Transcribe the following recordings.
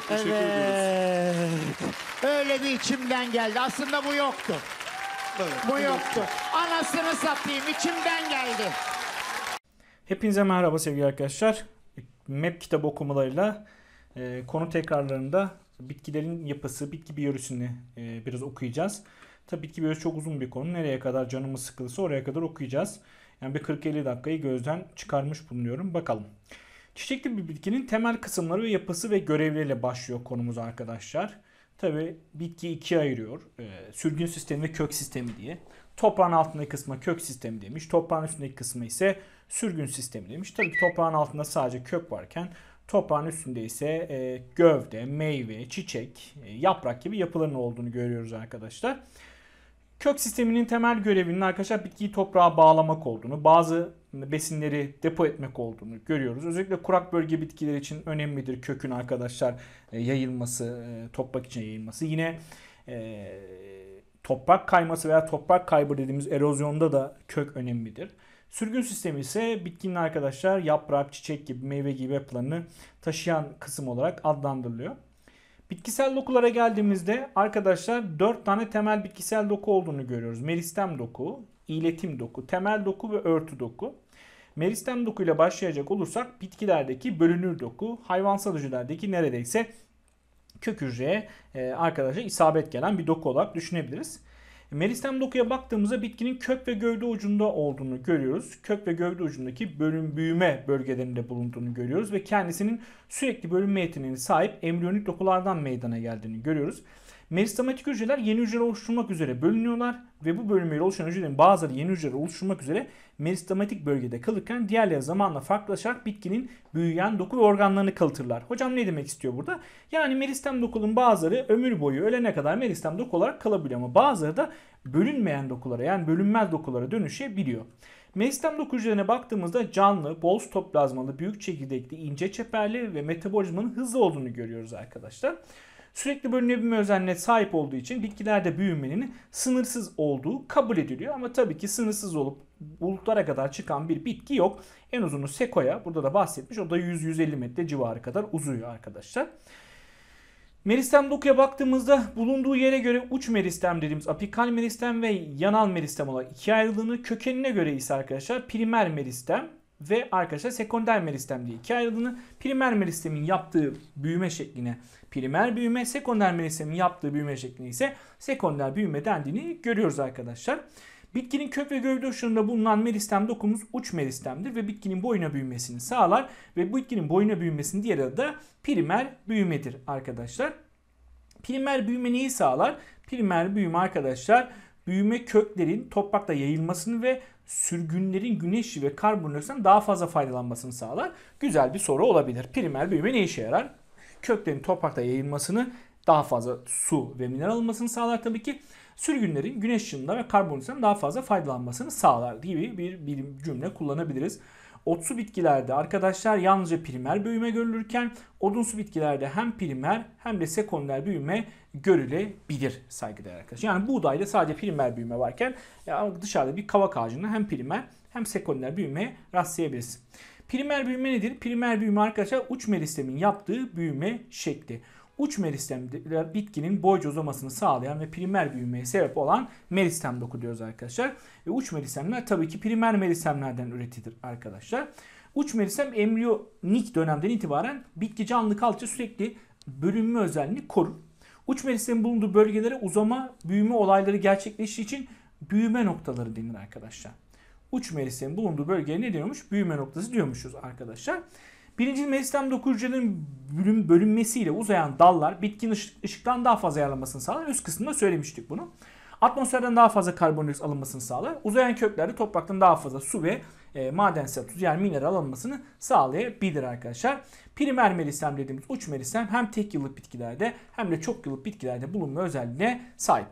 teşekkür ederiz. Evet. Öyle bir içimden geldi. Aslında bu yoktu. Evet, Bu yoktu. Anasını satayım içimden geldi. Hepinize merhaba sevgili arkadaşlar. Map kitap okumalarıyla e, konu tekrarlarında bitkilerin yapısı, bitki biyolojisini e, biraz okuyacağız. Tabii bitki biyolojisi çok uzun bir konu. Nereye kadar canımız sıkılırsa oraya kadar okuyacağız. Yani bir 40-50 dakikayı gözden çıkarmış bulunuyorum. Bakalım. Çiçekli bir bitkinin temel kısımları ve yapısı ve görevleriyle başlıyor konumuz arkadaşlar. Tabi bitki ikiye ayırıyor. E, sürgün sistemi ve kök sistemi diye. Toprağın altındaki kısma kök sistemi demiş. Toprağın üstündeki kısmı ise sürgün sistemi demiş. Tabii ki toprağın altında sadece kök varken toprağın üstünde ise e, gövde, meyve, çiçek, e, yaprak gibi yapıların olduğunu görüyoruz arkadaşlar. Kök sisteminin temel görevinin arkadaşlar bitkiyi toprağa bağlamak olduğunu, bazı besinleri depo etmek olduğunu görüyoruz. Özellikle kurak bölge bitkileri için önemlidir kökün arkadaşlar e, yayılması, e, toprak için yayılması. Yine e, toprak kayması veya toprak kaybı dediğimiz erozyonda da kök önemlidir. Sürgün sistemi ise bitkinin arkadaşlar yaprak, çiçek gibi, meyve gibi planını taşıyan kısım olarak adlandırılıyor. Bitkisel dokulara geldiğimizde arkadaşlar 4 tane temel bitkisel doku olduğunu görüyoruz. Meristem doku, iletim doku, temel doku ve örtü doku. Meristem dokuyla başlayacak olursak bitkilerdeki bölünür doku, hayvansal hücrelerdeki neredeyse kök hücreye e, arkadaşlar isabet gelen bir doku olarak düşünebiliriz. Meristem dokuya baktığımızda bitkinin kök ve gövde ucunda olduğunu görüyoruz. Kök ve gövde ucundaki bölüm büyüme bölgelerinde bulunduğunu görüyoruz ve kendisinin sürekli bölünme yeteneğine sahip embriyonik dokulardan meydana geldiğini görüyoruz. Meristematik hücreler yeni hücre oluşturmak üzere bölünüyorlar ve bu bölünmeyle oluşan hücrelerin bazıları yeni hücre oluşturmak üzere meristematik bölgede kalırken diğerleri zamanla farklılaşarak bitkinin büyüyen doku ve organlarını kalıtırlar. Hocam ne demek istiyor burada? Yani meristem dokunun bazıları ömür boyu ölene kadar meristem doku olarak kalabiliyor ama bazıları da bölünmeyen dokulara yani bölünmez dokulara dönüşebiliyor. Meristem doku hücrelerine baktığımızda canlı, bol stoplazmalı, büyük çekirdekli, ince çeperli ve metabolizmanın hızlı olduğunu görüyoruz arkadaşlar sürekli bölünebilme özelliğine sahip olduğu için bitkilerde büyümenin sınırsız olduğu kabul ediliyor. Ama tabii ki sınırsız olup bulutlara kadar çıkan bir bitki yok. En uzunu sekoya burada da bahsetmiş o da 100-150 metre civarı kadar uzuyor arkadaşlar. Meristem dokuya baktığımızda bulunduğu yere göre uç meristem dediğimiz apikal meristem ve yanal meristem olarak ikiye ayrıldığını kökenine göre ise arkadaşlar primer meristem ve arkadaşlar sekonder meristem diye ikiye ayrıldığını primer meristemin yaptığı büyüme şekline primer büyüme, sekonder meristemin yaptığı büyüme şekline ise sekonder büyüme dendiğini görüyoruz arkadaşlar. Bitkinin kök ve gövde uçlarında bulunan meristem dokumuz uç meristemdir ve bitkinin boyuna büyümesini sağlar ve bu bitkinin boyuna büyümesinin diğer adı da primer büyümedir arkadaşlar. Primer büyüme neyi sağlar? Primer büyüme arkadaşlar büyüme köklerin toprakta yayılmasını ve sürgünlerin güneş ve karbondioksit daha fazla faydalanmasını sağlar? Güzel bir soru olabilir. Primer büyüme ne işe yarar? Köklerin toprakta yayılmasını daha fazla su ve mineral almasını sağlar tabii ki. Sürgünlerin güneş ışığında ve karbondioksit daha fazla faydalanmasını sağlar gibi bir, bir cümle kullanabiliriz. Otsu bitkilerde arkadaşlar yalnızca primer büyüme görülürken odunsu bitkilerde hem primer hem de sekonder büyüme görülebilir saygıdeğer arkadaşlar. Yani buğdayda sadece primer büyüme varken e, dışarıda bir kavak ağacında hem primer hem sekonder büyüme rastlayabilirsin. Primer büyüme nedir? Primer büyüme arkadaşlar uç meristemin yaptığı büyüme şekli uç meristemler bitkinin boyca uzamasını sağlayan ve primer büyümeye sebep olan meristem doku diyoruz arkadaşlar. Ve uç meristemler tabii ki primer meristemlerden üretilir arkadaşlar. Uç meristem embriyonik dönemden itibaren bitki canlı kalça sürekli bölünme özelliğini korur. Uç meristemin bulunduğu bölgelere uzama, büyüme olayları gerçekleştiği için büyüme noktaları denir arkadaşlar. Uç meristemin bulunduğu bölgeye ne diyormuş? Büyüme noktası diyormuşuz arkadaşlar. Birincil merislem dokuzucuların bölüm, bölünmesiyle uzayan dallar bitkin ışık, ışıktan daha fazla yararlanmasını sağlar. Üst kısmında söylemiştik bunu. Atmosferden daha fazla karbondioksit alınmasını sağlar. Uzayan köklerde topraktan daha fazla su ve e, madensel tuz yani mineral alınmasını sağlayabilir arkadaşlar. Primer meristem dediğimiz uç meristem hem tek yıllık bitkilerde hem de çok yıllık bitkilerde bulunma özelliğine sahip.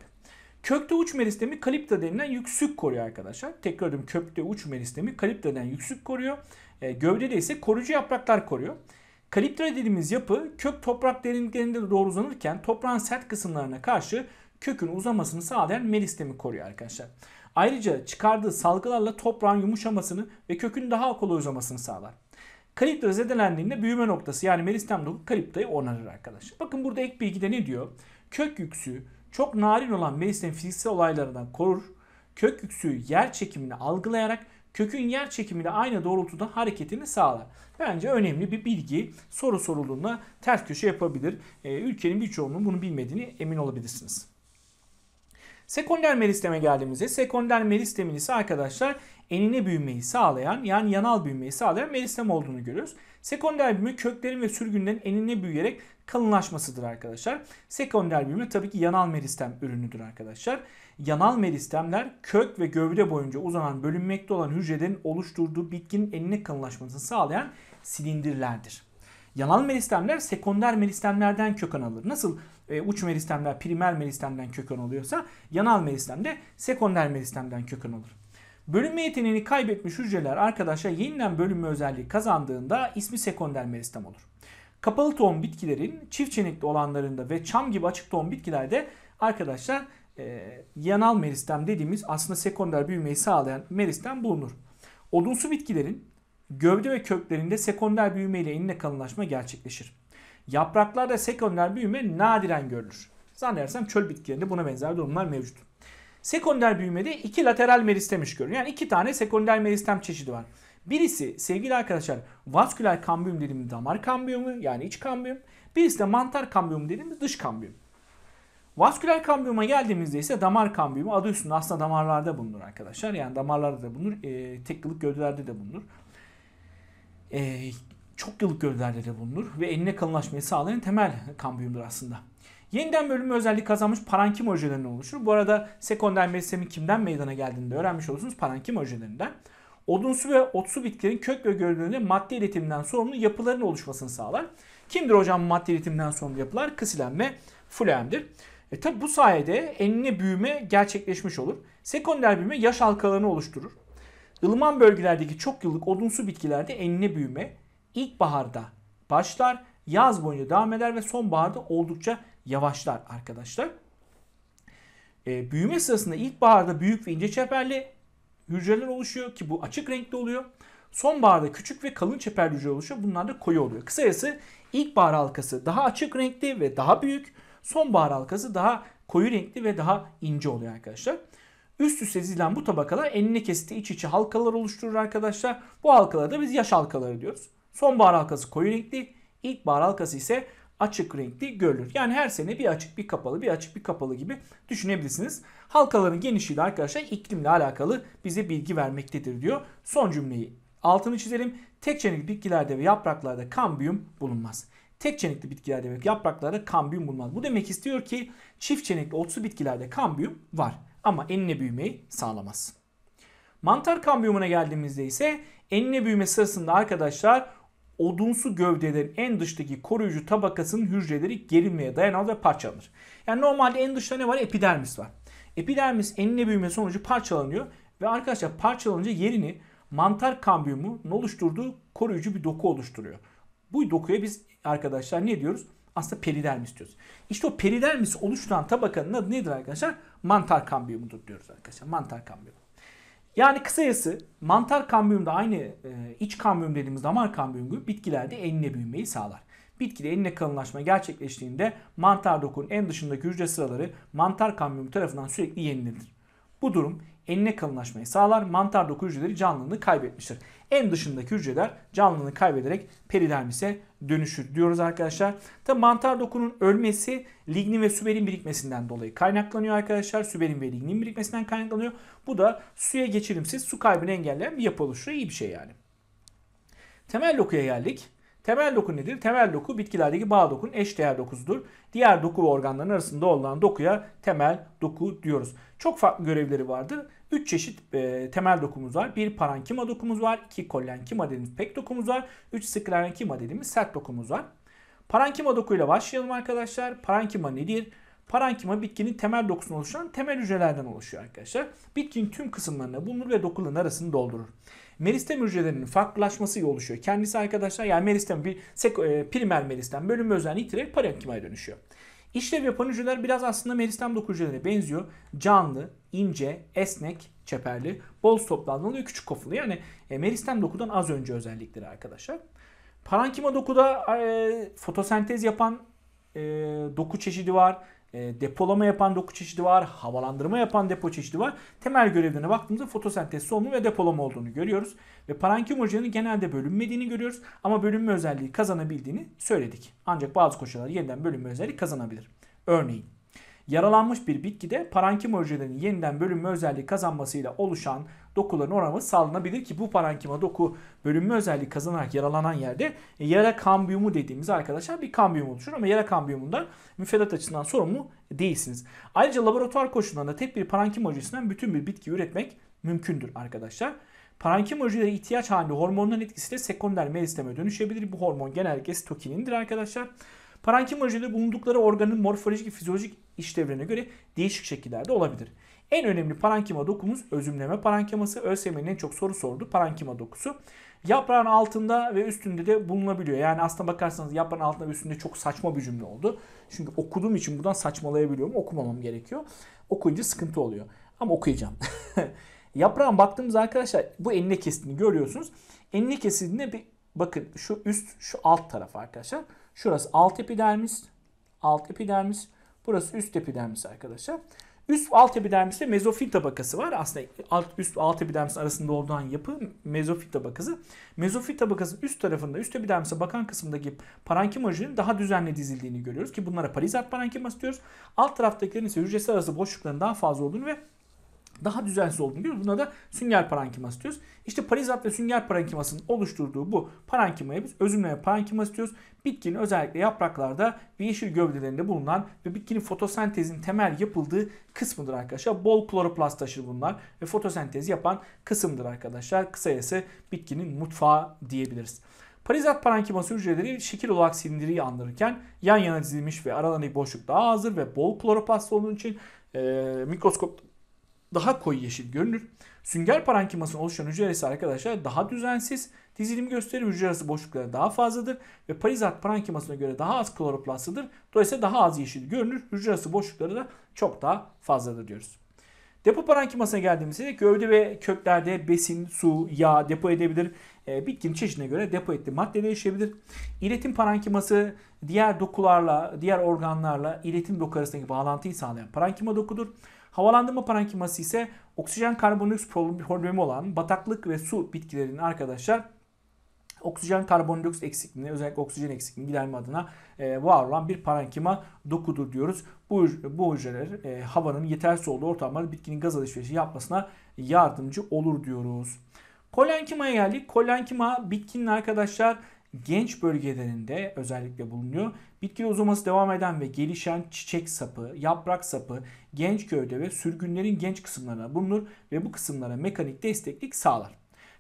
Kökte uç meristemi kalipta denilen yüksük koruyor arkadaşlar. Tekrar ediyorum kökte uç meristemi kalipta denilen yüksük koruyor. E, gövdede ise koruyucu yapraklar koruyor. Kaliptra dediğimiz yapı kök toprak derinliklerinde doğru uzanırken toprağın sert kısımlarına karşı kökün uzamasını sağlayan meristemi koruyor arkadaşlar. Ayrıca çıkardığı salgılarla toprağın yumuşamasını ve kökün daha kolay uzamasını sağlar. Kaliptra zedelendiğinde büyüme noktası yani meristem doku kaliptayı onarır arkadaşlar. Bakın burada ek bilgide ne diyor? Kök yüksü çok narin olan meristem fiziksel olaylarından korur. Kök yüksü yer çekimini algılayarak kökün yer çekimiyle aynı doğrultuda hareketini sağlar. Bence önemli bir bilgi soru sorulduğunda ters köşe yapabilir. E, ülkenin birçoğunun bunu bilmediğini emin olabilirsiniz. Sekonder meristeme geldiğimizde sekonder meristem ise arkadaşlar enine büyümeyi sağlayan yani yanal büyümeyi sağlayan meristem olduğunu görüyoruz. Sekonder büyüme köklerin ve sürgünlerin enine büyüyerek kalınlaşmasıdır arkadaşlar. Sekonder büyüme tabii ki yanal meristem ürünüdür arkadaşlar. Yanal meristemler kök ve gövde boyunca uzanan bölünmekte olan hücrelerin oluşturduğu bitkinin enine kalınlaşmasını sağlayan silindirlerdir. Yanal meristemler sekonder meristemlerden köken alır. Nasıl e, uç meristemler primer meristemden köken alıyorsa yanal meristem de sekonder meristemden köken alır. Bölünme yeteneğini kaybetmiş hücreler arkadaşlar yeniden bölünme özelliği kazandığında ismi sekonder meristem olur. Kapalı tohum bitkilerin çift çenekli olanlarında ve çam gibi açık tohum bitkilerde arkadaşlar e, yanal meristem dediğimiz aslında sekonder büyümeyi sağlayan meristem bulunur. Odunsu bitkilerin gövde ve köklerinde sekonder büyüme ile enine kalınlaşma gerçekleşir. Yapraklarda sekonder büyüme nadiren görülür. Zannedersem çöl bitkilerinde buna benzer durumlar mevcut. Sekonder büyümede iki lateral meristem iş görür. Yani iki tane sekonder meristem çeşidi var. Birisi sevgili arkadaşlar vasküler kambiyum dediğimiz damar kambiyumu yani iç kambiyum. Birisi de mantar kambiyum dediğimiz dış kambiyum. Vasküler kambiyuma geldiğimizde ise damar kambiyumu adı üstünde aslında damarlarda bulunur arkadaşlar. Yani damarlarda da bulunur, e, tek yıllık gövdelerde de bulunur. E, çok yıllık gövdelerde de bulunur ve enine kalınlaşmayı sağlayan temel kambiyumdur aslında. Yeniden bölümü özelliği kazanmış parankim objelerinden oluşur. Bu arada sekonder meristemin kimden meydana geldiğini de öğrenmiş olursunuz parankim objelerinden. Odunsu ve otsu bitkilerin kök ve gövdelerinde madde iletiminden sorumlu yapıların oluşmasını sağlar. Kimdir hocam madde iletiminden sorumlu yapılar? Kısilen ve floemdir. E tabi bu sayede enine büyüme gerçekleşmiş olur. Sekonder büyüme yaş halkalarını oluşturur. Ilıman bölgelerdeki çok yıllık odunsu bitkilerde enine büyüme ilkbaharda başlar, yaz boyunca devam eder ve sonbaharda oldukça yavaşlar arkadaşlar. E, büyüme sırasında ilkbaharda büyük ve ince çeperli hücreler oluşuyor ki bu açık renkli oluyor. Sonbaharda küçük ve kalın çeperli hücre oluşuyor. Bunlar da koyu oluyor. Kısacası ilkbahar halkası daha açık renkli ve daha büyük sonbahar halkası daha koyu renkli ve daha ince oluyor arkadaşlar. Üst üste dizilen bu tabakalar enine kesiti iç içe halkalar oluşturur arkadaşlar. Bu halkalara da biz yaş halkaları diyoruz. Sonbahar halkası koyu renkli, ilkbahar halkası ise açık renkli görülür. Yani her sene bir açık bir kapalı bir açık bir kapalı gibi düşünebilirsiniz. Halkaların genişliği de arkadaşlar iklimle alakalı bize bilgi vermektedir diyor. Son cümleyi altını çizelim. Tek çelik bitkilerde ve yapraklarda kambiyum bulunmaz tek çenekli bitkiler demek. Yapraklarda kambiyum bulunmaz. Bu demek istiyor ki çift çenekli otsu bitkilerde kambiyum var ama enine büyümeyi sağlamaz. Mantar kambiyumuna geldiğimizde ise enine büyüme sırasında arkadaşlar odunsu gövdelerin en dıştaki koruyucu tabakasının hücreleri gerilmeye dayanamaz ve parçalanır. Yani normalde en dışta ne var? Epidermis var. Epidermis enine büyüme sonucu parçalanıyor ve arkadaşlar parçalanınca yerini mantar kambiyumunun oluşturduğu koruyucu bir doku oluşturuyor. Bu dokuya biz arkadaşlar ne diyoruz? Aslında peridermis diyoruz. İşte o peridermis oluşturan tabakanın adı nedir arkadaşlar? Mantar kambiyumudur diyoruz arkadaşlar. Mantar kambiyum. Yani kısayası mantar kambiyum da aynı e, iç kambiyum dediğimiz damar kambiyum gibi bitkilerde enine büyümeyi sağlar. Bitkide enine kalınlaşma gerçekleştiğinde mantar dokunun en dışındaki hücre sıraları mantar kambiyum tarafından sürekli yenilenir. Bu durum enine kalınlaşmayı sağlar, mantar doku hücreleri canlılığını kaybetmiştir. En dışındaki hücreler canlılığını kaybederek peridermise dönüşür diyoruz arkadaşlar. Tabi mantar dokunun ölmesi lignin ve süberin birikmesinden dolayı kaynaklanıyor arkadaşlar. Süberin ve lignin birikmesinden kaynaklanıyor. Bu da suya geçirimsiz su kaybını engelleyen bir yapı oluşuyor. İyi bir şey yani. Temel lokuya geldik. Temel doku nedir? Temel doku bitkilerdeki bağ dokunun eşdeğer dokusudur. Diğer doku ve organların arasında olan dokuya temel doku diyoruz. Çok farklı görevleri vardır. 3 çeşit e, temel dokumuz var. 1 parankima dokumuz var. 2 kollenkima dediğimiz pek dokumuz var. 3 sklerenkima dediğimiz sert dokumuz var. Parankima dokuyla başlayalım arkadaşlar. Parankima nedir? Parankima bitkinin temel dokusunu oluşan temel hücrelerden oluşuyor arkadaşlar. Bitkinin tüm kısımlarını, bulunur ve dokuların arasını doldurur meristem hücrelerinin farklılaşmasıyla oluşuyor. Kendisi arkadaşlar yani meristem bir sek, e, primer meristem bölünme özelliği yitirerek parenkimaya dönüşüyor. İşlev yapan hücreler biraz aslında meristem doku hücrelerine benziyor. Canlı, ince, esnek, çeperli, bol stoplanmalı ve küçük kofulu. Yani e, meristem dokudan az önce özellikleri arkadaşlar. Parankima dokuda e, fotosentez yapan e, doku çeşidi var. Ee, depolama yapan doku çeşidi var, havalandırma yapan depo çeşidi var. Temel görevlerine baktığımızda fotosentez, solunum ve depolama olduğunu görüyoruz. Ve parenkim orijinalinin genelde bölünmediğini görüyoruz ama bölünme özelliği kazanabildiğini söyledik. Ancak bazı koşullar yeniden bölünme özelliği kazanabilir. Örneğin yaralanmış bir bitkide parenkim orijinalinin yeniden bölünme özelliği kazanmasıyla oluşan dokuların oranı sağlanabilir ki bu parenkima doku bölünme özelliği kazanarak yaralanan yerde e, yara kambiyumu dediğimiz arkadaşlar bir kambiyum oluşur ama yara kambiyumunda müfredat açısından sorumlu değilsiniz. Ayrıca laboratuvar koşullarında tek bir parenkima hücresinden bütün bir bitki üretmek mümkündür arkadaşlar. Parankima hücreleri ihtiyaç halinde hormonların etkisiyle sekonder meristeme dönüşebilir. Bu hormon genellikle stokinindir arkadaşlar. Parankima hücreleri bulundukları organın morfolojik ve fizyolojik işlevlerine göre değişik şekillerde olabilir. En önemli parenkima dokumuz özümleme parenkiması. ÖSYM'nin en çok soru sordu parenkima dokusu. Yaprağın altında ve üstünde de bulunabiliyor. Yani aslına bakarsanız yaprağın altında ve üstünde çok saçma bir cümle oldu. Çünkü okuduğum için buradan saçmalayabiliyorum. Okumamam gerekiyor. Okuyunca sıkıntı oluyor. Ama okuyacağım. Yaprağın baktığımız arkadaşlar bu enine kesitini görüyorsunuz. Enine kesitinde bir bakın şu üst şu alt taraf arkadaşlar. Şurası alt epidermis. Alt epidermis. Burası üst epidermis arkadaşlar. Üst alt epidermiste mezofil tabakası var. Aslında alt, üst alt epidermisin arasında olan yapı mezofil tabakası. Mezofil tabakasının üst tarafında üst epidermise bakan kısımdaki parenkimajenin daha düzenli dizildiğini görüyoruz ki bunlara parizat parenkiması diyoruz. Alt taraftakilerin ise hücresi arası boşlukların daha fazla olduğunu ve daha düzensiz olduğunu görüyoruz. Buna da sünger parankiması diyoruz. İşte parizat ve sünger parankimasının oluşturduğu bu parankimaya biz özümleme parankiması diyoruz. Bitkinin özellikle yapraklarda ve yeşil gövdelerinde bulunan ve bitkinin fotosentezin temel yapıldığı kısmıdır arkadaşlar. Bol kloroplast taşır bunlar ve fotosentez yapan kısımdır arkadaşlar. Kısayası bitkinin mutfağı diyebiliriz. Parizat parankiması hücreleri şekil olarak silindiriyi andırırken yan yana dizilmiş ve aralarındaki boşluk daha azdır ve bol kloroplast olduğu için e, mikroskop daha koyu yeşil görünür. Sünger parenkimasının oluşan hücre arkadaşlar daha düzensiz, dizilim gösterir, hücre arası boşlukları daha fazladır ve parizat parenkimasına göre daha az kloroplastıdır. Dolayısıyla daha az yeşil görünür, hücre arası boşlukları da çok daha fazladır diyoruz. Depo parenkimasına geldiğimizde gövde ve köklerde besin, su, yağ depo edebilir. E, ee, bitkinin çeşidine göre depo ettiği madde değişebilir. İletim parenkiması diğer dokularla, diğer organlarla iletim doku arasındaki bağlantıyı sağlayan parankima dokudur. Havalandırma parenkiması ise oksijen karbondioksit problemi olan bataklık ve su bitkilerinin arkadaşlar oksijen karbondioksit eksikliğini özellikle oksijen eksikliğini giderme adına e, var olan bir parenkima dokudur diyoruz. Bu, bu hücreler e, havanın yetersiz olduğu ortamlarda bitkinin gaz alışverişi yapmasına yardımcı olur diyoruz. Kolenkima'ya geldik. Kolenkima bitkinin arkadaşlar genç bölgelerinde özellikle bulunuyor. Bitki uzaması devam eden ve gelişen çiçek sapı, yaprak sapı genç gövde ve sürgünlerin genç kısımlarına bulunur ve bu kısımlara mekanik desteklik sağlar.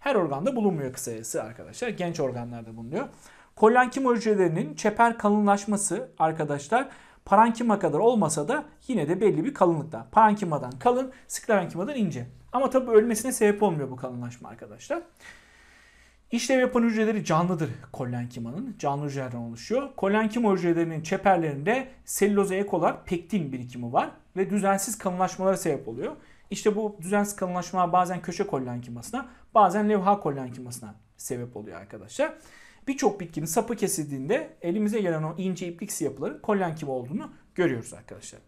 Her organda bulunmuyor kısacası arkadaşlar. Genç organlarda bulunuyor. Kolyankima hücrelerinin çeper kalınlaşması arkadaşlar parankima kadar olmasa da yine de belli bir kalınlıkta. Parankimadan kalın, sklavenkimadan ince. Ama tabii ölmesine sebep olmuyor bu kalınlaşma arkadaşlar. İşlev yapan hücreleri canlıdır kollenkimanın. Canlı hücrelerden oluşuyor. Kollenkima hücrelerinin çeperlerinde selüloza ek olarak pektin birikimi var ve düzensiz kalınlaşmalara sebep oluyor. İşte bu düzensiz kalınlaşma bazen köşe kollenkimasına, bazen levha kollenkimasına sebep oluyor arkadaşlar. Birçok bitkinin sapı kesildiğinde elimize gelen o ince ipliksi yapıların kollenkima olduğunu görüyoruz arkadaşlar.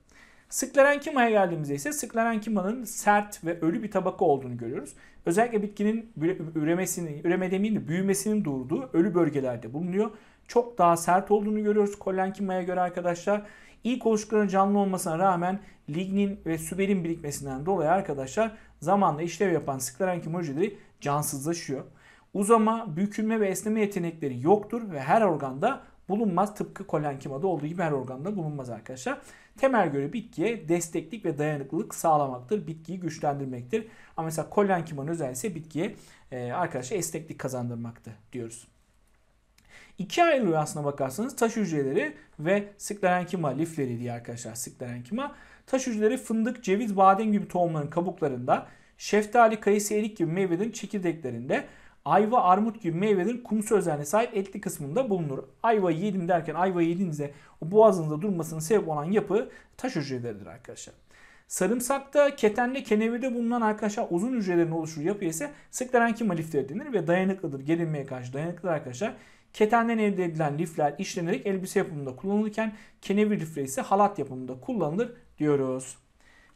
Sıklarenkimaya geldiğimizde ise sıklarenkimanın sert ve ölü bir tabaka olduğunu görüyoruz. Özellikle bitkinin üremesini, üreme demeyeyim de büyümesinin durduğu ölü bölgelerde bulunuyor. Çok daha sert olduğunu görüyoruz kollenkimaya göre arkadaşlar. İlk oluşukların canlı olmasına rağmen lignin ve süberin birikmesinden dolayı arkadaşlar zamanla işlev yapan sklarenkim hücreleri cansızlaşıyor. Uzama, bükülme ve esneme yetenekleri yoktur ve her organda bulunmaz. Tıpkı kolenkimada olduğu gibi her organda bulunmaz arkadaşlar. Temel görevi bitkiye desteklik ve dayanıklılık sağlamaktır. Bitkiyi güçlendirmektir. Ama mesela kolenkimanın özelliği bitkiye e, arkadaşlar esneklik kazandırmaktı diyoruz. İki ayrılıyor aslına bakarsanız taş hücreleri ve sklerenkima lifleri diye arkadaşlar sklerenkima. Taş hücreleri fındık, ceviz, badem gibi tohumların kabuklarında, şeftali, kayısı, erik gibi meyvelerin çekirdeklerinde, Ayva, armut gibi meyvelerin kumsu özelliğine sahip etli kısmında bulunur. Ayva yedim derken ayva yediğinizde o boğazınızda durmasının sebep olan yapı taş hücreleridir arkadaşlar. Sarımsakta, ketenle, kenevirde bulunan arkadaşlar uzun hücrelerin oluşur yapıya ise sıklarenkim lifleri denir ve dayanıklıdır. Gerilmeye karşı dayanıklıdır arkadaşlar. Ketenden elde edilen lifler işlenerek elbise yapımında kullanılırken kenevir lifleri ise halat yapımında kullanılır diyoruz.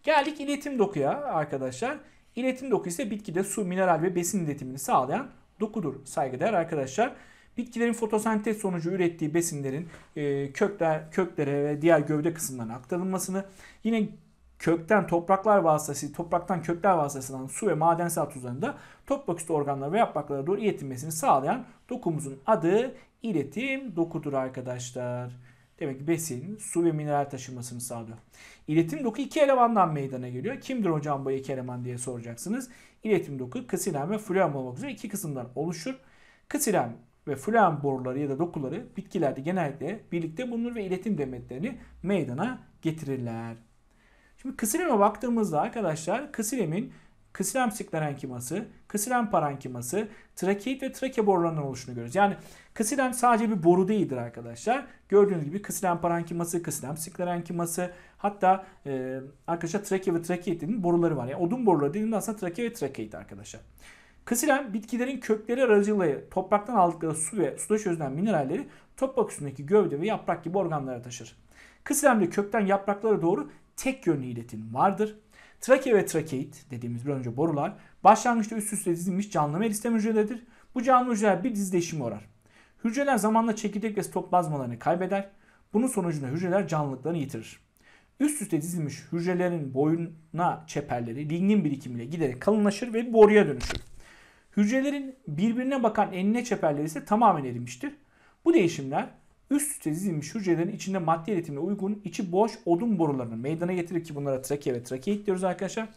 Geldik iletim dokuya arkadaşlar. İletim doku ise bitkide su, mineral ve besin iletimini sağlayan dokudur saygıdeğer arkadaşlar. Bitkilerin fotosentez sonucu ürettiği besinlerin e, kökler, köklere ve diğer gövde kısımlarına aktarılmasını, yine kökten topraklar vasıtası, topraktan kökler vasıtasından su ve madensel tuzların da toprak üstü organlara ve yapraklara doğru iletilmesini sağlayan dokumuzun adı iletim dokudur arkadaşlar. Demek ki besinin su ve mineral taşımasını sağlıyor. İletim doku iki elemandan meydana geliyor. Kimdir hocam bu iki eleman diye soracaksınız. İletim doku kısilen ve flüem olmak üzere iki kısımdan oluşur. Kısilen ve flüem boruları ya da dokuları bitkilerde genellikle birlikte bulunur ve iletim demetlerini meydana getirirler. Şimdi kısileme baktığımızda arkadaşlar kısilemin kısilem siklarenkiması, kısilem parenkiması, trakeit ve trake borularından oluşunu görüyoruz. Yani kısilem sadece bir boru değildir arkadaşlar. Gördüğünüz gibi kısilem parenkiması, kısilem siklarenkiması hatta e, arkadaşlar trake ve trakeit'in boruları var. Yani odun boruları dediğimde aslında trake ve trakeit arkadaşlar. Kısilem bitkilerin kökleri aracılığıyla topraktan aldıkları su ve suda çözülen mineralleri toprak üstündeki gövde ve yaprak gibi organlara taşır. Kısilemde kökten yapraklara doğru tek yönlü iletim vardır. Trake ve trakeit dediğimiz bir önce borular başlangıçta üst üste dizilmiş canlı meristem eristem hücreleridir. Bu canlı hücreler bir dizleşime uğrar. Hücreler zamanla çekirdek ve stoplazmalarını kaybeder. Bunun sonucunda hücreler canlılıklarını yitirir. Üst üste dizilmiş hücrelerin boyuna çeperleri lignin birikimiyle giderek kalınlaşır ve boruya dönüşür. Hücrelerin birbirine bakan enine çeperleri ise tamamen erimiştir. Bu değişimler Üst üste dizilmiş hücrelerin içinde maddi iletimine uygun içi boş odun borularını meydana getirir ki bunlara trakea ve trakeit diyoruz arkadaşlar.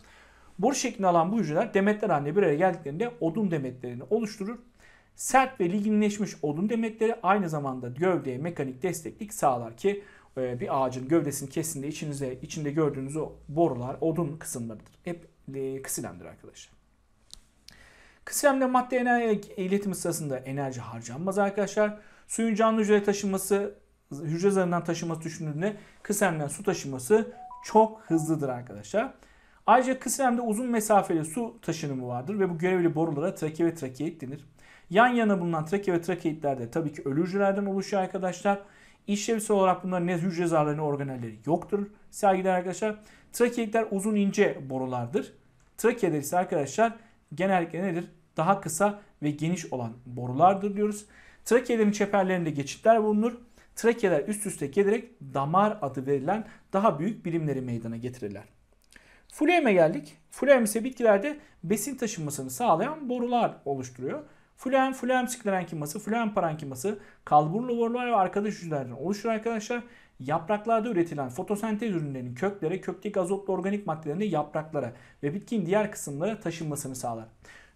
Boru şeklini alan bu hücreler demetler haline bir araya geldiklerinde odun demetlerini oluşturur. Sert ve liginleşmiş odun demetleri aynı zamanda gövdeye mekanik desteklik sağlar ki e, bir ağacın gövdesini kesinlikle içinize, içinde gördüğünüz o borular odun kısımlarıdır. Hep e, kısilemdir arkadaşlar. Kısilemle madde enerji iletimi sırasında enerji harcanmaz arkadaşlar. Suyun canlı hücreye taşınması, hücre zarından taşınması düşündüğünde kısemden su taşıması çok hızlıdır arkadaşlar. Ayrıca kısemde uzun mesafeli su taşınımı vardır ve bu görevli borulara trake ve trakeit denir. Yan yana bulunan trake ve trakeitler de tabii ki ölü hücrelerden oluşuyor arkadaşlar. İşlevsel olarak bunların ne hücre zarları ne organelleri yoktur sergiler arkadaşlar. Trakeitler uzun ince borulardır. Trakeler ise arkadaşlar genellikle nedir? Daha kısa ve geniş olan borulardır diyoruz. Trakeelerin çeperlerinde geçitler bulunur. Trakeler üst üste gelerek damar adı verilen daha büyük birimleri meydana getirirler. Fluem'e geldik. Fluem ise bitkilerde besin taşınmasını sağlayan borular oluşturuyor. Fluem, fluem sklerenkiması, fluem parenkiması kalburlu borular ve arkadaş hücrelerden oluşur arkadaşlar. Yapraklarda üretilen fotosentez ürünlerinin köklere, kökteki azotlu organik maddelerini yapraklara ve bitkinin diğer kısımlara taşınmasını sağlar.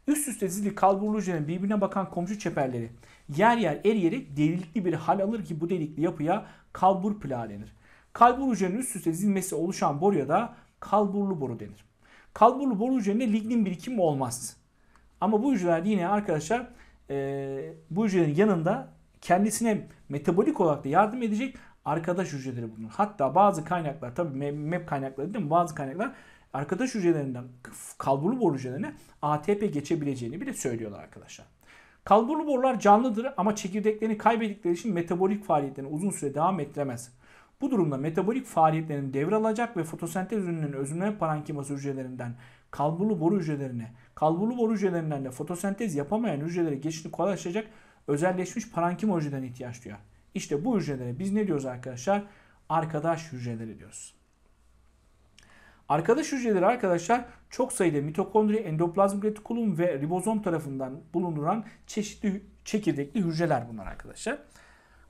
Üst üste dizili kalburlu hücrelerin birbirine bakan komşu çeperleri yer yer eriyerek delikli bir hal alır ki bu delikli yapıya kalbur plağı denir. Kalbur hücrenin üst üste dizilmesi oluşan boruya da kalburlu boru denir. Kalburlu boru hücrelerinde lignin birikimi olmaz. Ama bu hücreler yine arkadaşlar e, bu hücrelerin yanında kendisine metabolik olarak da yardım edecek arkadaş hücreleri bulunur. Hatta bazı kaynaklar tabi MEP kaynakları değil mi? Bazı kaynaklar arkadaş hücrelerinden kalburlu boru hücrelerine ATP geçebileceğini bile söylüyorlar arkadaşlar. Kalburlu borular canlıdır ama çekirdeklerini kaybettikleri için metabolik faaliyetlerini uzun süre devam ettiremez. Bu durumda metabolik faaliyetlerini devralacak ve fotosentez ürününün özümleme parankiması hücrelerinden kalburlu boru hücrelerine, kalburlu boru hücrelerinden de fotosentez yapamayan hücrelere geçişini kolaylaştıracak özelleşmiş parankima hücrelerine ihtiyaç duyar. İşte bu hücrelere biz ne diyoruz arkadaşlar? Arkadaş hücreleri diyoruz. Arkadaş hücreleri arkadaşlar çok sayıda mitokondri, endoplazmik retikulum ve ribozom tarafından bulunduran çeşitli çekirdekli hücreler bunlar arkadaşlar.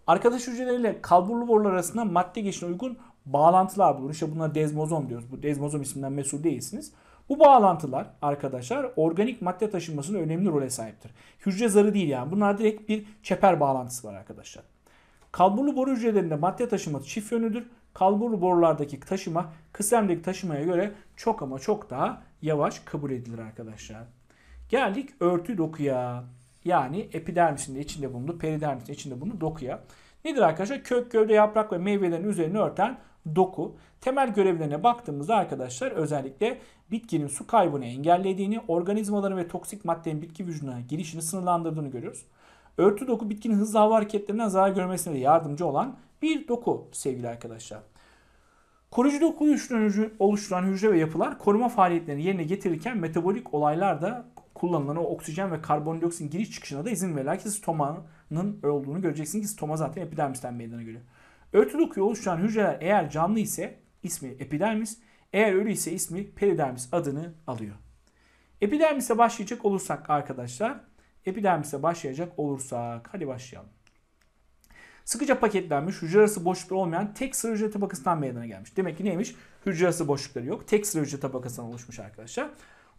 Arkadaş hücreleriyle kalburlu borular arasında madde geçişine uygun bağlantılar bulunur. İşte buna dezmozom diyoruz. Bu dezmozom isminden mesul değilsiniz. Bu bağlantılar arkadaşlar organik madde taşınmasına önemli role sahiptir. Hücre zarı değil yani. Bunlar direkt bir çeper bağlantısı var arkadaşlar. Kalburlu boru hücrelerinde madde taşıması çift yönlüdür kalbur borulardaki taşıma kısemdeki taşımaya göre çok ama çok daha yavaş kabul edilir arkadaşlar. Geldik örtü dokuya. Yani epidermisin de içinde bulunduğu, peridermisin içinde bulunduğu dokuya. Nedir arkadaşlar? Kök, gövde, yaprak ve meyvelerin üzerine örten doku. Temel görevlerine baktığımızda arkadaşlar özellikle bitkinin su kaybını engellediğini, organizmaların ve toksik maddenin bitki vücuduna girişini sınırlandırdığını görüyoruz. Örtü doku bitkinin hızlı hava hareketlerinden zarar görmesine de yardımcı olan bir doku sevgili arkadaşlar. Koruyucu doku oluşturan hücre ve yapılar koruma faaliyetlerini yerine getirirken metabolik olaylar da kullanılan o oksijen ve karbondioksit giriş çıkışına da izin verir. ki stomanın olduğunu göreceksiniz ki stoma zaten epidermisten meydana geliyor. Örtü dokuyu oluşturan hücreler eğer canlı ise ismi epidermis, eğer ölü ise ismi peridermis adını alıyor. Epidermise başlayacak olursak arkadaşlar, epidermise başlayacak olursak hadi başlayalım. Sıkıca paketlenmiş, hücre arası boşlukları olmayan tek sıra hücre tabakasından meydana gelmiş. Demek ki neymiş? Hücre arası boşlukları yok. Tek sıra hücre tabakasından oluşmuş arkadaşlar.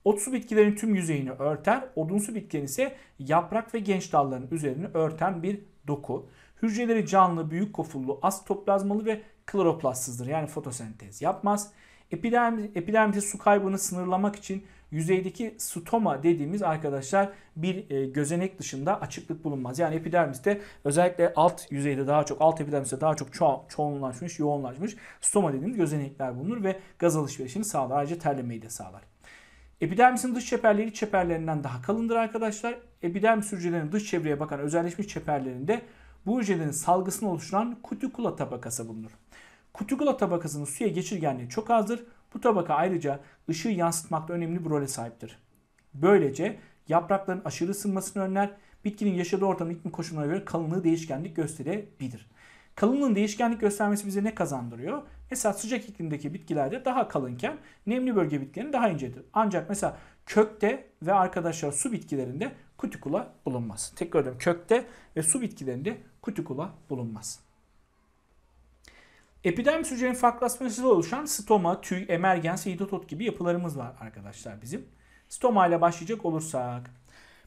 Otsu bitkilerin tüm yüzeyini örter, odunsu bitkilerin ise yaprak ve genç dalların üzerini örten bir doku. Hücreleri canlı, büyük kofullu, az toplazmalı ve kloroplastsızdır. Yani fotosentez yapmaz. Epidermis epidermis su kaybını sınırlamak için Yüzeydeki stoma dediğimiz arkadaşlar bir e, gözenek dışında açıklık bulunmaz. Yani epidermiste özellikle alt yüzeyde daha çok, alt epidermiste daha çok ço çoğunlaşmış, yoğunlaşmış stoma dediğimiz gözenekler bulunur ve gaz alışverişini sağlar. Ayrıca terlemeyi de sağlar. Epidermisin dış çeperleri çeperlerinden daha kalındır arkadaşlar. Epidermis hücrelerinin dış çevreye bakan özelleşmiş çeperlerinde bu hücrelerin salgısını oluşturan kutikula tabakası bulunur. Kutikula tabakasının suya geçirgenliği çok azdır. Bu tabaka ayrıca ışığı yansıtmakta önemli bir role sahiptir. Böylece yaprakların aşırı ısınmasını önler, bitkinin yaşadığı ortamın iklim koşullarına göre kalınlığı değişkenlik gösterebilir. Kalınlığın değişkenlik göstermesi bize ne kazandırıyor? Mesela sıcak iklimdeki bitkilerde daha kalınken nemli bölge bitkilerinin daha incedir. Ancak mesela kökte ve arkadaşlar su bitkilerinde kutikula bulunmaz. Tekrar ediyorum kökte ve su bitkilerinde kutikula bulunmaz. Epidermis hücrenin farklılaşmasıyla oluşan stoma, tüy, emergens, hidotot gibi yapılarımız var arkadaşlar bizim. Stoma ile başlayacak olursak.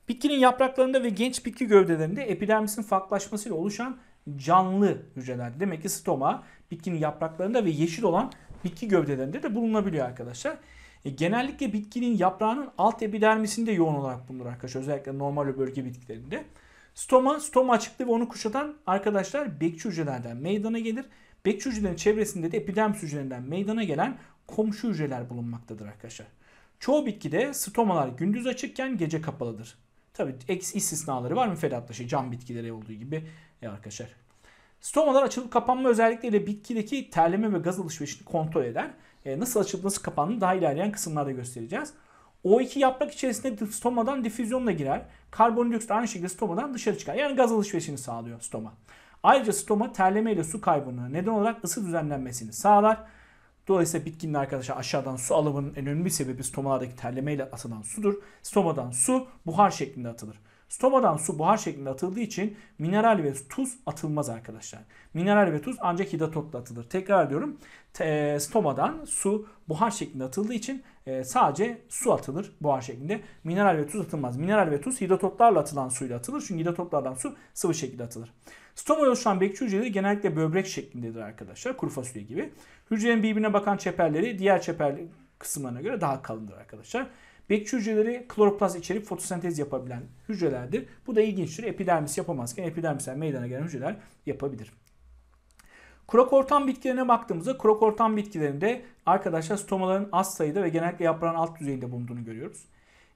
Bitkinin yapraklarında ve genç bitki gövdelerinde epidermisin farklılaşmasıyla oluşan canlı hücreler. Demek ki stoma bitkinin yapraklarında ve yeşil olan bitki gövdelerinde de bulunabiliyor arkadaşlar. E, genellikle bitkinin yaprağının alt epidermisinde yoğun olarak bulunur arkadaşlar. Özellikle normal bölge bitkilerinde. Stoma, stoma açıklığı ve onu kuşatan arkadaşlar bekçi hücrelerden meydana gelir Bekçi hücrelerin çevresinde de epidermis hücrelerinden meydana gelen komşu hücreler bulunmaktadır arkadaşlar. Çoğu bitkide stomalar gündüz açıkken gece kapalıdır. Tabi istisnaları var mı müfredatlaşı şey, cam bitkileri olduğu gibi e arkadaşlar. Stomalar açılıp kapanma özellikleriyle bitkideki terleme ve gaz alışverişini kontrol eder. E, nasıl açılıp nasıl kapandığını daha ilerleyen kısımlarda göstereceğiz. O2 yaprak içerisinde stomadan difüzyonla girer. Karbondioksit aynı şekilde stomadan dışarı çıkar. Yani gaz alışverişini sağlıyor stoma. Ayrıca stoma terleme ile su kaybını, neden olarak ısı düzenlenmesini sağlar. Dolayısıyla bitkinin arkadaşlar aşağıdan su alımının en önemli sebebi stomalardaki terleme ile atılan sudur. Stomadan su buhar şeklinde atılır. Stomadan su buhar şeklinde atıldığı için mineral ve tuz atılmaz arkadaşlar. Mineral ve tuz ancak hidatotla atılır. Tekrar diyorum e, stomadan su buhar şeklinde atıldığı için e, sadece su atılır buhar şeklinde. Mineral ve tuz atılmaz. Mineral ve tuz hidatotlarla atılan suyla atılır. Çünkü hidatotlardan su sıvı şekilde atılır. Stoma oluşan bekçi hücreleri genellikle böbrek şeklindedir arkadaşlar. Kuru fasulye gibi. Hücrenin birbirine bakan çeperleri diğer çeper kısımlarına göre daha kalındır arkadaşlar. Bekçi hücreleri kloroplast içerip fotosentez yapabilen hücrelerdir. Bu da ilginçtir. Epidermis yapamazken epidermisten meydana gelen hücreler yapabilir. Krokortan bitkilerine baktığımızda krokortan bitkilerinde arkadaşlar stomaların az sayıda ve genellikle yaprağın alt düzeyinde bulunduğunu görüyoruz.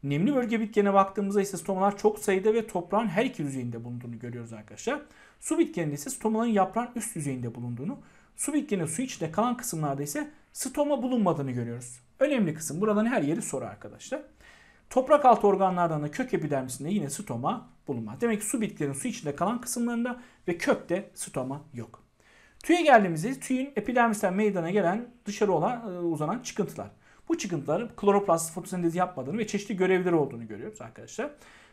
Nemli bölge bitkilerine baktığımızda ise stomalar çok sayıda ve toprağın her iki düzeyinde bulunduğunu görüyoruz arkadaşlar. Su bitkeninde ise stomaların yaprağın üst yüzeyinde bulunduğunu, su bitkeninde su içinde kalan kısımlarda ise stoma bulunmadığını görüyoruz. Önemli kısım. Buradan her yeri soru arkadaşlar. Toprak altı organlardan da kök epidermisinde yine stoma bulunmaz. Demek ki su bitkilerin su içinde kalan kısımlarında ve kökte stoma yok. Tüye geldiğimizde tüyün epidermisten meydana gelen dışarı olan e, uzanan çıkıntılar. Bu çıkıntıların kloroplast fotosentezi yapmadığını ve çeşitli görevleri olduğunu görüyoruz arkadaşlar.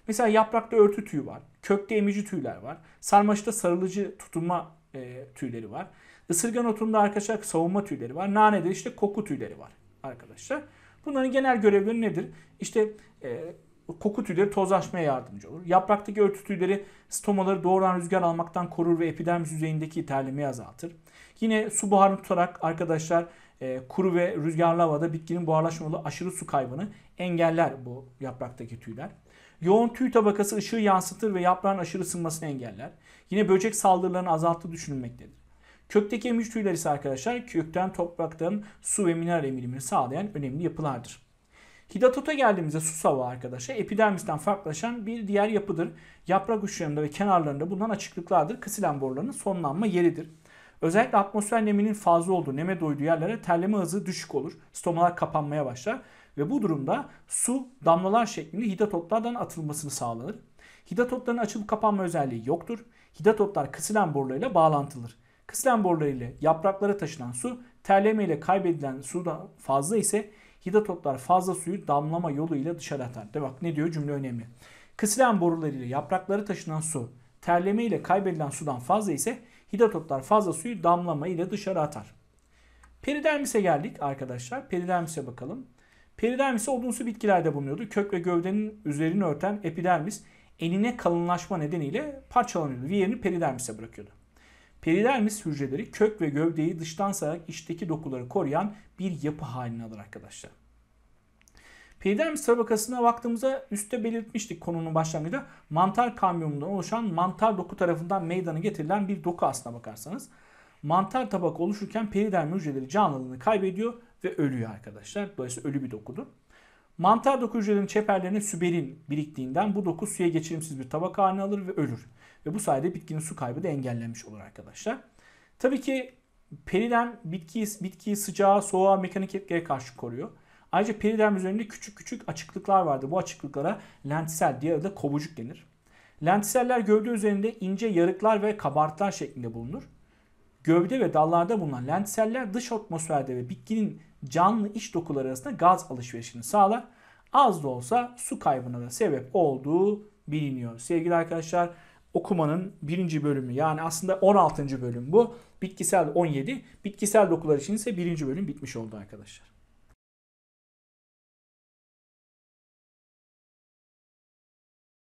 Mesela yaprakta örtü tüyü var. Kökte emici tüyler var. sarmaşta sarılıcı tutunma e, tüyleri var. Isırgan otunda arkadaşlar savunma tüyleri var. Nanede işte koku tüyleri var arkadaşlar. Bunların genel görevleri nedir? İşte e, koku tüyleri tozlaşmaya yardımcı olur. Yapraktaki örtü tüyleri stomaları doğrudan rüzgar almaktan korur ve epidermis yüzeyindeki terlemeyi azaltır. Yine su buharını tutarak arkadaşlar e, kuru ve rüzgarlı havada bitkinin buharlaşmalı aşırı su kaybını engeller bu yapraktaki tüyler yoğun tüy tabakası ışığı yansıtır ve yaprağın aşırı ısınmasını engeller. Yine böcek saldırılarını azalttığı düşünülmektedir. Kökteki emici tüyler ise arkadaşlar kökten topraktan su ve mineral emilimini sağlayan önemli yapılardır. Hidatota geldiğimizde su savağı arkadaşlar epidermisten farklılaşan bir diğer yapıdır. Yaprak uçlarında ve kenarlarında bulunan açıklıklardır. Kısilen borularının sonlanma yeridir. Özellikle atmosfer neminin fazla olduğu, neme doyduğu yerlere terleme hızı düşük olur. Stomalar kapanmaya başlar. Ve bu durumda su damlalar şeklinde hidatoplardan atılmasını sağlanır. Hidatopların açılıp kapanma özelliği yoktur. Hidatoplar kısılan borularıyla bağlantılıdır. Kısılan borularıyla yapraklara taşınan su terleme ile kaybedilen sudan fazla ise hidatoplar fazla suyu damlama yoluyla dışarı atar. De bak ne diyor cümle önemli. Kısılan borularıyla yapraklara taşınan su terleme ile kaybedilen sudan fazla ise hidatoplar fazla suyu damlama ile dışarı atar. Peridermise geldik arkadaşlar. Peridermise bakalım. Peridermis odunsu bitkilerde bulunuyordu. Kök ve gövdenin üzerini örten epidermis enine kalınlaşma nedeniyle parçalanıyordu ve peridermise bırakıyordu. Peridermis hücreleri kök ve gövdeyi dıştan sararak içteki dokuları koruyan bir yapı haline alır arkadaşlar. Peridermis tabakasına baktığımızda üstte belirtmiştik konunun başlangıcında mantar kamyonundan oluşan mantar doku tarafından meydana getirilen bir doku aslına bakarsanız mantar tabak oluşurken peridermi hücreleri canlılığını kaybediyor ve ölüyor arkadaşlar. Dolayısıyla ölü bir dokudur. Mantar doku hücrelerinin çeperlerine süberin biriktiğinden bu doku suya geçirimsiz bir tabak haline alır ve ölür. Ve bu sayede bitkinin su kaybı da engellenmiş olur arkadaşlar. Tabii ki periden bitkiyi, bitkiyi sıcağa, soğuğa, mekanik etkiye karşı koruyor. Ayrıca periderm üzerinde küçük küçük açıklıklar vardır. Bu açıklıklara lentisel diğer da kovucuk denir. Lentiseller gövde üzerinde ince yarıklar ve kabartlar şeklinde bulunur. Gövde ve dallarda bulunan lentiseller dış atmosferde ve bitkinin canlı iç dokuları arasında gaz alışverişini sağlar. Az da olsa su kaybına da sebep olduğu biliniyor. Sevgili arkadaşlar okumanın birinci bölümü yani aslında 16. bölüm bu. Bitkisel 17, bitkisel dokular için ise birinci bölüm bitmiş oldu arkadaşlar.